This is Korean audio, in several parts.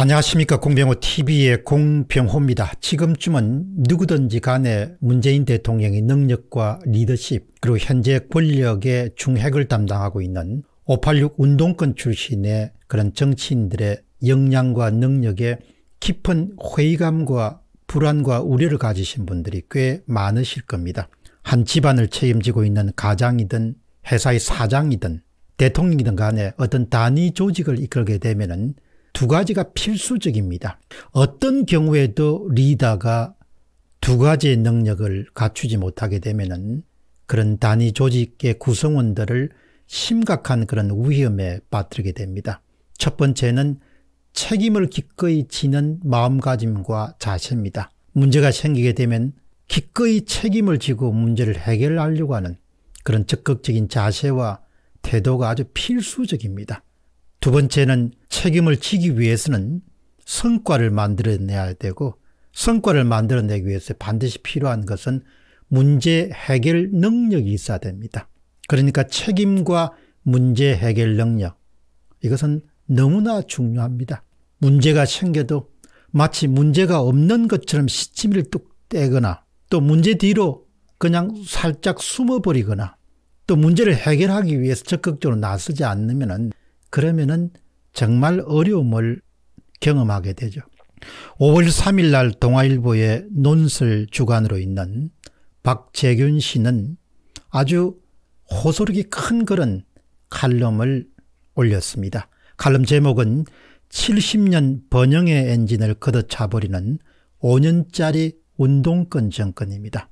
안녕하십니까 공병호 TV의 공병호입니다. 지금쯤은 누구든지 간에 문재인 대통령의 능력과 리더십 그리고 현재 권력의 중핵을 담당하고 있는 586 운동권 출신의 그런 정치인들의 역량과 능력에 깊은 회의감과 불안과 우려를 가지신 분들이 꽤 많으실 겁니다. 한 집안을 책임지고 있는 가장이든 회사의 사장이든 대통령이든 간에 어떤 단위 조직을 이끌게 되면은 두 가지가 필수적입니다. 어떤 경우에도 리더가 두 가지의 능력을 갖추지 못하게 되면은 그런 단위 조직의 구성원들을 심각한 그런 위험에 빠뜨리게 됩니다. 첫 번째는 책임을 기꺼이 지는 마음가짐과 자세입니다. 문제가 생기게 되면 기꺼이 책임을 지고 문제를 해결하려고 하는 그런 적극적인 자세와 태도가 아주 필수적입니다. 두 번째는 책임을 지기 위해서는 성과를 만들어내야 되고 성과를 만들어내기 위해서 반드시 필요한 것은 문제 해결 능력이 있어야 됩니다. 그러니까 책임과 문제 해결 능력 이것은 너무나 중요합니다. 문제가 생겨도 마치 문제가 없는 것처럼 시치미를 뚝 떼거나 또 문제 뒤로 그냥 살짝 숨어버리거나 또 문제를 해결하기 위해서 적극적으로 나서지 않으면 그러면은 정말 어려움을 경험하게 되죠. 5월 3일 날 동아일보의 논설 주간으로 있는 박재균 씨는 아주 호소력이 큰 그런 칼럼을 올렸습니다. 칼럼 제목은 70년 번영의 엔진을 걷어차버리는 5년짜리 운동권 정권입니다.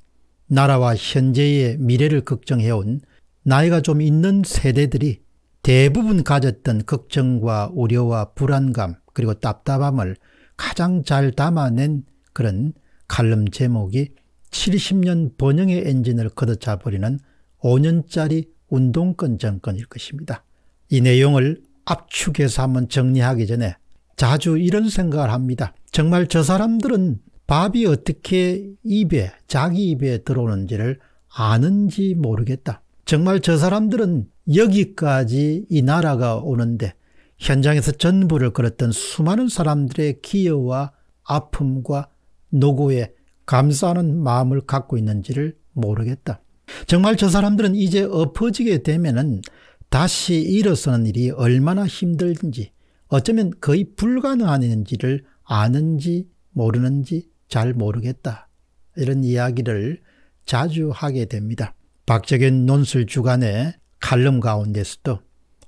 나라와 현재의 미래를 걱정해온 나이가 좀 있는 세대들이 대부분 가졌던 걱정과 우려와 불안감 그리고 답답함을 가장 잘 담아낸 그런 칼럼 제목이 70년 번영의 엔진을 걷어차버리는 5년짜리 운동권 정권일 것입니다. 이 내용을 압축해서 한번 정리하기 전에 자주 이런 생각을 합니다. 정말 저 사람들은 밥이 어떻게 입에 자기 입에 들어오는지를 아는지 모르겠다. 정말 저 사람들은 여기까지 이 나라가 오는데 현장에서 전부를 걸었던 수많은 사람들의 기여와 아픔과 노고에 감사하는 마음을 갖고 있는지를 모르겠다. 정말 저 사람들은 이제 엎어지게 되면은 다시 일어서는 일이 얼마나 힘들든지 어쩌면 거의 불가능한지를 아는지 모르는지 잘 모르겠다. 이런 이야기를 자주 하게 됩니다. 박재균 논술 주간의 칼럼 가운데서도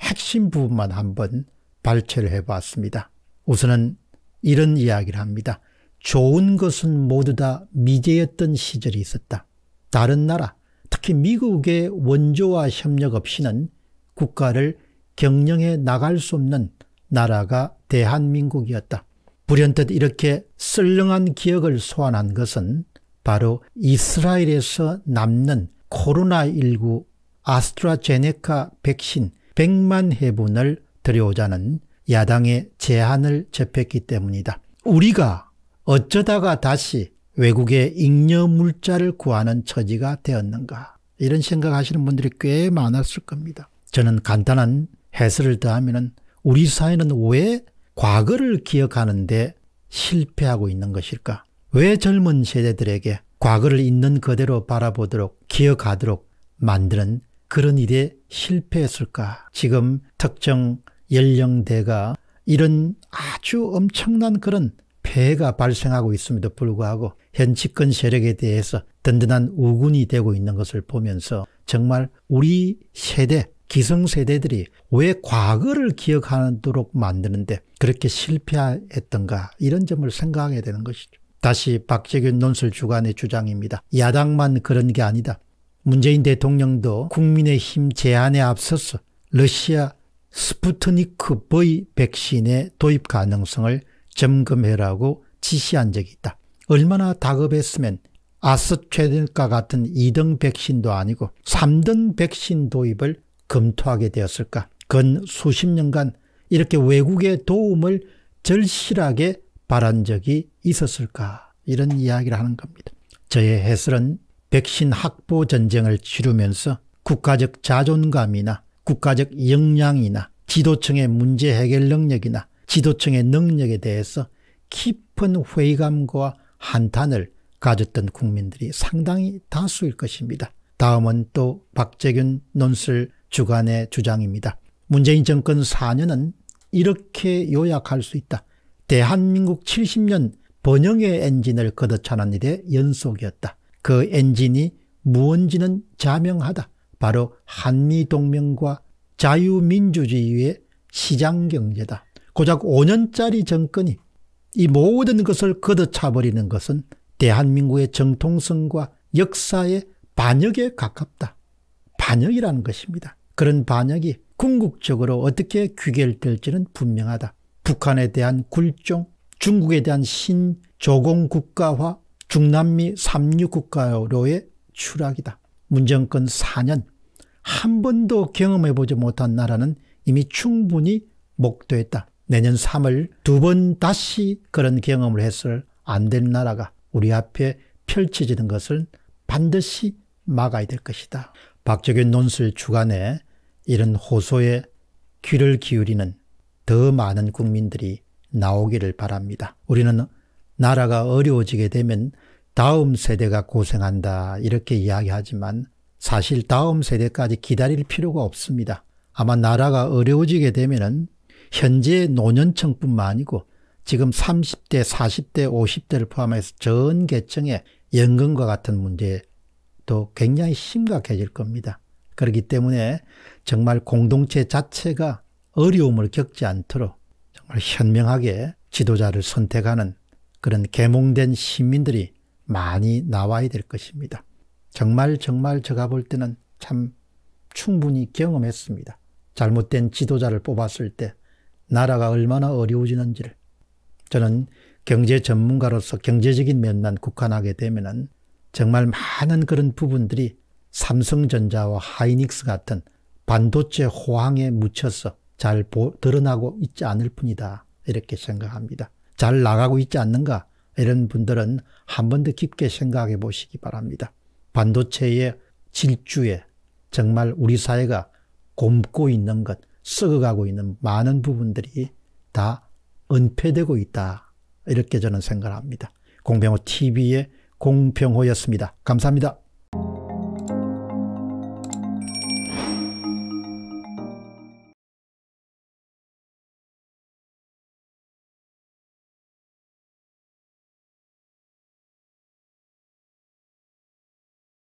핵심 부분만 한번 발췌를 해봤습니다. 우선은 이런 이야기를 합니다. 좋은 것은 모두 다 미제였던 시절이 있었다. 다른 나라, 특히 미국의 원조와 협력 없이는 국가를 경영해 나갈 수 없는 나라가 대한민국이었다. 불현듯 이렇게 썰렁한 기억을 소환한 것은 바로 이스라엘에서 남는 코로나19 아스트라제네카 백신 100만 회분을 들여오자는 야당의 제안을 접했기 때문이다. 우리가 어쩌다가 다시 외국의 잉여 물자를 구하는 처지가 되었는가 이런 생각하시는 분들이 꽤 많았을 겁니다. 저는 간단한 해설을 더하면 우리 사회는 왜 과거를 기억하는데 실패하고 있는 것일까? 왜 젊은 세대들에게 과거를 있는 그대로 바라보도록 기억하도록 만드는 그런 일에 실패했을까? 지금 특정 연령대가 이런 아주 엄청난 그런 폐해가 발생하고 있음에도 불구하고 현 집권 세력에 대해서 든든한 우군이 되고 있는 것을 보면서 정말 우리 세대 기성세대들이 왜 과거를 기억하도록 만드는데 그렇게 실패했던가 이런 점을 생각하게 되는 것이죠. 다시 박재균 논술 주간의 주장입니다. 야당만 그런 게 아니다. 문재인 대통령도 국민의힘 제안에 앞서서 러시아 스푸트니크 V 백신의 도입 가능성을 점검해라고 지시한 적이 있다. 얼마나 다급했으면 아스트레젠과 같은 2등 백신도 아니고 3등 백신 도입을 검토하게 되었을까. 근 수십 년간 이렇게 외국의 도움을 절실하게 바란 적이 있었을까 이런 이야기를 하는 겁니다. 저의 해설은 백신 확보 전쟁을 치르면서 국가적 자존감이나 국가적 역량이나 지도층의 문제 해결 능력이나 지도층의 능력에 대해서 깊은 회의감과 한탄을 가졌던 국민들이 상당히 다수일 것입니다. 다음은 또 박재균 논술 주간의 주장입니다. 문재인 정권 4년은 이렇게 요약할 수 있다. 대한민국 70년 번영의 엔진을 거어차는 일의 연속이었다. 그 엔진이 무언지는 자명하다. 바로 한미동맹과 자유민주주의의 시장경제다. 고작 5년짜리 정권이 이 모든 것을 거어차버리는 것은 대한민국의 정통성과 역사의 반역에 가깝다. 반역이라는 것입니다. 그런 반역이 궁극적으로 어떻게 귀결될지는 분명하다. 북한에 대한 굴종, 중국에 대한 신조공 국가화, 중남미 삼류 국가로의 추락이다. 문정권 4년 한 번도 경험해보지 못한 나라는 이미 충분히 목도했다. 내년 3월 두 번 다시 그런 경험을 했을 안 될 나라가 우리 앞에 펼쳐지는 것을 반드시 막아야 될 것이다. 박적현 논술 주간에 이런 호소에 귀를 기울이는 더 많은 국민들이 나오기를 바랍니다. 우리는 나라가 어려워지게 되면 다음 세대가 고생한다 이렇게 이야기하지만 사실 다음 세대까지 기다릴 필요가 없습니다. 아마 나라가 어려워지게 되면은 현재 노년층뿐만 아니고 지금 30대, 40대, 50대를 포함해서 전 계층의 연금과 같은 문제도 굉장히 심각해질 겁니다. 그렇기 때문에 정말 공동체 자체가 어려움을 겪지 않도록 정말 현명하게 지도자를 선택하는 그런 계몽된 시민들이 많이 나와야 될 것입니다. 정말 정말 제가 볼 때는 참 충분히 경험했습니다. 잘못된 지도자를 뽑았을 때 나라가 얼마나 어려워지는지를 저는 경제 전문가로서 경제적인 면만 국한하게 되면은 정말 많은 그런 부분들이 삼성전자와 하이닉스 같은 반도체 호황에 묻혀서 잘 보, 드러나고 있지 않을 뿐이다. 이렇게 생각합니다. 잘 나가고 있지 않는가? 이런 분들은 한 번 더 깊게 생각해 보시기 바랍니다. 반도체의 질주에 정말 우리 사회가 곪고 있는 것, 썩어가고 있는 많은 부분들이 다 은폐되고 있다. 이렇게 저는 생각합니다. 공병호 TV의 공병호였습니다. 감사합니다.